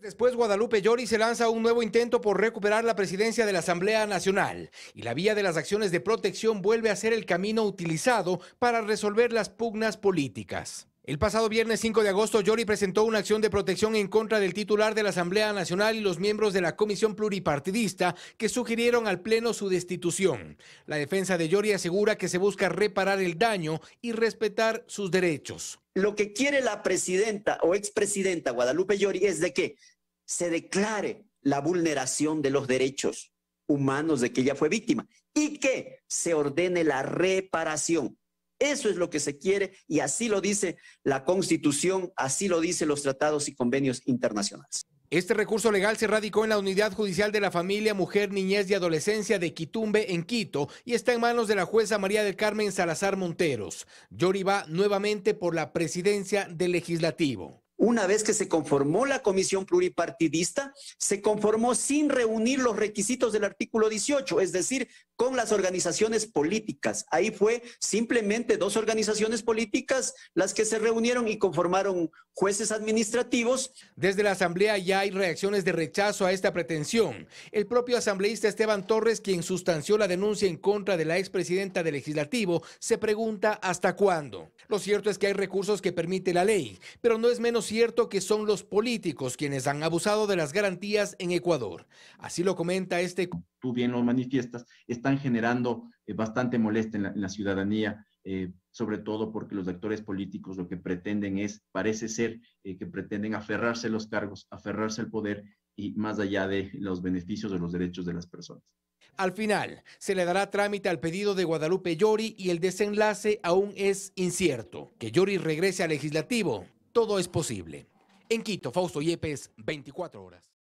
Después, Guadalupe Llori se lanza un nuevo intento por recuperar la presidencia de la Asamblea Nacional y la vía de las acciones de protección vuelve a ser el camino utilizado para resolver las pugnas políticas. El pasado viernes 5 de agosto, Yori presentó una acción de protección en contra del titular de la Asamblea Nacional y los miembros de la Comisión Pluripartidista que sugirieron al Pleno su destitución. La defensa de Yori asegura que se busca reparar el daño y respetar sus derechos. Lo que quiere la presidenta o expresidenta Guadalupe Yori es de que se declare la vulneración de los derechos humanos de que ella fue víctima y que se ordene la reparación eso es lo que se quiere y así lo dice la Constitución, así lo dicen los tratados y convenios internacionales. Este recurso legal se radicó en la Unidad Judicial de la Familia, Mujer, Niñez y Adolescencia de Quitumbe, en Quito, y está en manos de la jueza María del Carmen Salazar Monteros. Yori va nuevamente por la presidencia del Legislativo una vez que se conformó la comisión pluripartidista, se conformó sin reunir los requisitos del artículo 18, es decir, con las organizaciones políticas. Ahí fue simplemente dos organizaciones políticas las que se reunieron y conformaron jueces administrativos. Desde la Asamblea ya hay reacciones de rechazo a esta pretensión. El propio asambleísta Esteban Torres, quien sustanció la denuncia en contra de la expresidenta del Legislativo, se pregunta hasta cuándo. Lo cierto es que hay recursos que permite la ley, pero no es menos cierto que son los políticos quienes han abusado de las garantías en Ecuador. Así lo comenta este... Tú bien lo manifiestas, están generando eh, bastante molestia en la, ciudadanía, eh, sobre todo porque los actores políticos lo que pretenden es, parece ser, eh, que pretenden aferrarse a los cargos, aferrarse al poder y más allá de los beneficios de los derechos de las personas. Al final, se le dará trámite al pedido de Guadalupe Llori y el desenlace aún es incierto. Que Llori regrese al legislativo todo es posible. En Quito, Fausto Yepes, 24 horas.